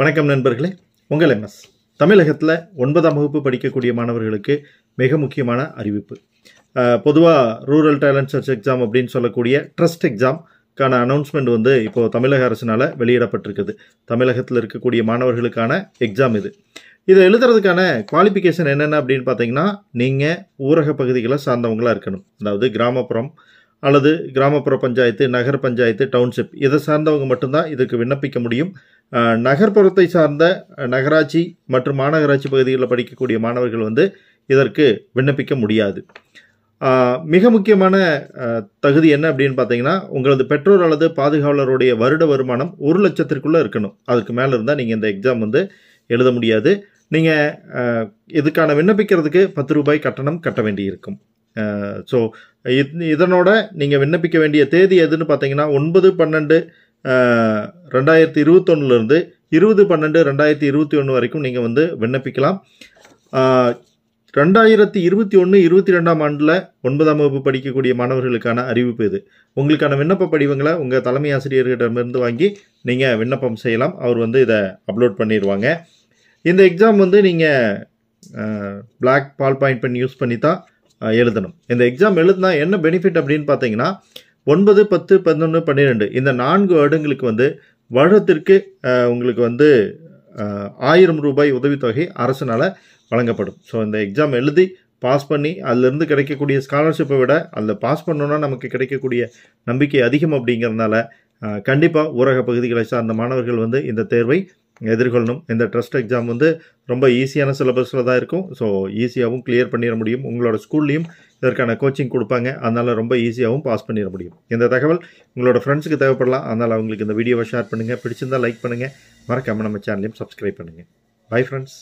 வணக்கம் நண்பர்களே உங்கள் எம்எஸ் தமிழகத்தில் ஒன்பதாம் வகுப்பு படிக்கக்கூடிய மாணவர்களுக்கு மிக முக்கியமான அறிவிப்பு பொதுவாக ரூரல் டேலண்ட் சர்ச் எக்ஸாம் அப்படின்னு சொல்லக்கூடிய ட்ரஸ்ட் எக்ஸாம்க்கான அனௌன்ஸ்மெண்ட் வந்து இப்போது தமிழக அரசினால் வெளியிடப்பட்டிருக்குது தமிழகத்தில் இருக்கக்கூடிய மாணவர்களுக்கான எக்ஸாம் இது இதை எழுதுறதுக்கான குவாலிஃபிகேஷன் என்னென்ன அப்படின்னு பார்த்தீங்கன்னா நீங்கள் ஊரக பகுதிகளை சார்ந்தவங்களாக இருக்கணும் அதாவது கிராமப்புறம் அல்லது கிராமப்புற பஞ்சாயத்து நகர் பஞ்சாயத்து டவுன்ஷிப் இதை சார்ந்தவங்க மட்டும்தான் இதுக்கு விண்ணப்பிக்க முடியும் நகர்ப்புறத்தை சார்ந்த நகராட்சி மற்றும் மாநகராட்சி பகுதிகளில் படிக்கக்கூடிய மாணவர்கள் வந்து இதற்கு விண்ணப்பிக்க முடியாது மிக முக்கியமான தகுதி என்ன அப்படின்னு பார்த்தீங்கன்னா உங்களது பெற்றோர் அல்லது பாதுகாவலருடைய வருட வருமானம் ஒரு லட்சத்திற்குள்ளே இருக்கணும் அதுக்கு மேலே இருந்தால் நீங்கள் இந்த எக்ஸாம் வந்து எழுத முடியாது நீங்கள் இதுக்கான விண்ணப்பிக்கிறதுக்கு பத்து ரூபாய் கட்டணம் கட்ட வேண்டியிருக்கும் ஸோ இதனோட நீங்கள் விண்ணப்பிக்க வேண்டிய தேதி எதுன்னு பார்த்தீங்கன்னா ஒன்பது பன்னெண்டு ரெண்டாயிரத்தி இருபத்தொன்னுலேருந்து இருபது பன்னெண்டு ரெண்டாயிரத்தி இருபத்தி ஒன்று வரைக்கும் நீங்கள் வந்து விண்ணப்பிக்கலாம் ரெண்டாயிரத்தி இருபத்தி ஒன்று இருபத்தி ரெண்டாம் ஆண்டில் ஒன்பதாம் வகுப்பு படிக்கக்கூடிய மாணவர்களுக்கான அறிவிப்பு இது உங்களுக்கான விண்ணப்ப படிவங்களை உங்கள் தலைமை ஆசிரியர்களிடமிருந்து வாங்கி நீங்கள் விண்ணப்பம் செய்யலாம் அவர் வந்து இதை அப்லோட் பண்ணிடுவாங்க இந்த எக்ஸாம் வந்து நீங்கள் பிளாக் பால் பாயிண்ட் பண்ணி யூஸ் பண்ணி தான் எழுதணும் இந்த எக்ஸாம் எழுதுனா என்ன பெனிஃபிட் அப்படின்னு பார்த்தீங்கன்னா ஒன்பது பத்து பதினொன்று பன்னிரெண்டு இந்த நான்கு வருடங்களுக்கு வந்து வருடத்திற்கு உங்களுக்கு வந்து ஆயிரம் ரூபாய் உதவித்தொகை அரசினால் வழங்கப்படும் ஸோ இந்த எக்ஸாம் எழுதி பாஸ் பண்ணி அதுலேருந்து கிடைக்கக்கூடிய ஸ்காலர்ஷிப்பை விட அதில் பாஸ் பண்ணோன்னா நமக்கு கிடைக்கக்கூடிய நம்பிக்கை அதிகம் அப்படிங்கிறதுனால கண்டிப்பாக ஊரக பகுதிகளை சார்ந்த மாணவர்கள் வந்து இந்த தேர்வை எதிர்கொள்ளணும் இந்த ட்ரஸ்ட் எக்ஸாம் வந்து ரொம்ப ஈஸியான சிலபஸில் தான் இருக்கும் ஸோ ஈஸியாகவும் கிளியர் பண்ணிட முடியும் உங்களோட ஸ்கூல்லையும் இதற்கான கோச்சிங் கொடுப்பாங்க அதனால் ரொம்ப ஈஸியாகவும் பாஸ் பண்ணிட முடியும் இந்த தகவல் உங்களோட ஃப்ரெண்ட்ஸுக்கு தேவைப்படலாம் அதனால் அவங்களுக்கு இந்த வீடியோவை ஷேர் பண்ணுங்கள் பிடிச்சிருந்தால் லைக் பண்ணுங்கள் மறக்காமல் நம்ம சேனலையும் சப்ஸ்கிரைப் பண்ணுங்கள் பை ஃப்ரெண்ட்ஸ்